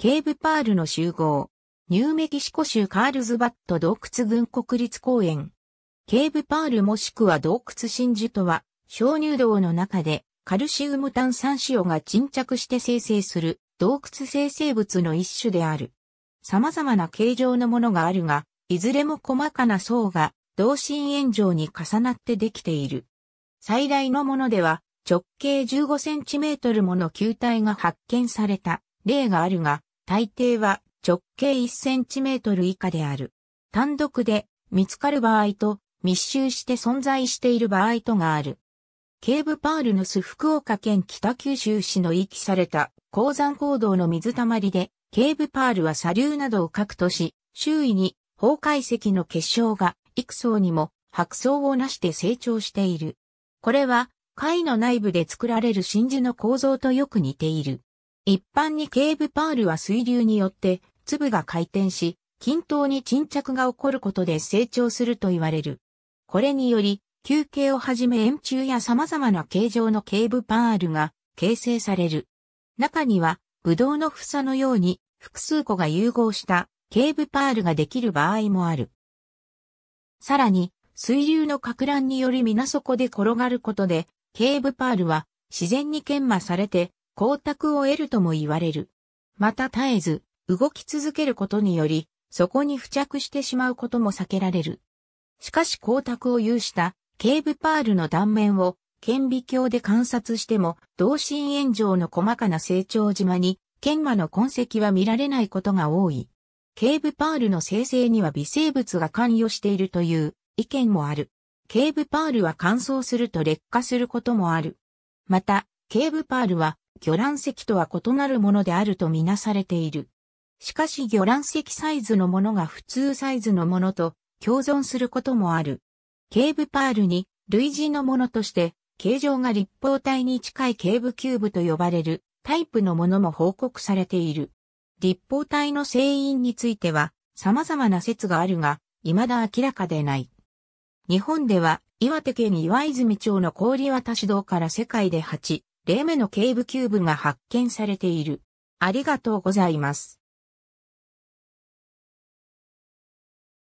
ケーブパールの集合。ニューメキシコ州カールズバット洞窟群国立公園。ケーブパールもしくは洞窟真珠とは、小乳洞の中でカルシウム炭酸塩が沈着して生成する洞窟生成物の一種である。様々な形状のものがあるが、いずれも細かな層が同心円状に重なってできている。最大のものでは直径15センチメートルもの球体が発見された例があるが、大抵は直径1センチメートル以下である。単独で見つかる場合と密集して存在している場合とがある。ケーブパールヌス福岡県北九州市の遺棄された鉱山坑道の水たまりで、ケーブパールは砂流などを核とし、周囲に崩壊石の結晶が幾層にも白層をなして成長している。これは貝の内部で作られる真珠の構造とよく似ている。一般にケーブパールは水流によって粒が回転し、均等に沈着が起こることで成長すると言われる。これにより、球形をはじめ円柱や様々な形状のケーブパールが形成される。中には、ブドウの房のように複数個が融合したケーブパールができる場合もある。さらに、水流の拡乱により皆底で転がることで、ケーブパールは自然に研磨されて光沢を得るとも言われる。また絶えず、動き続けることにより、そこに付着してしまうことも避けられる。しかし光沢を有したケーブパールの断面を顕微鏡で観察しても同心円状の細かな成長島に研磨の痕跡は見られないことが多い。ケーブパールの生成には微生物が関与しているという意見もある。ケーブパールは乾燥すると劣化することもある。また、ケーブパールは魚卵石とは異なるものであるとみなされている。しかし魚卵石サイズのものが普通サイズのものと共存することもある。ケーブパールに類似のものとして、形状が立方体に近いケーブキューブと呼ばれるタイプのものも報告されている。立方体の成因については様々な説があるが、未だ明らかでない。日本では岩手県岩泉町の氷渡し堂から世界で8、例目の警部キューブが発見されている。ありがとうございます。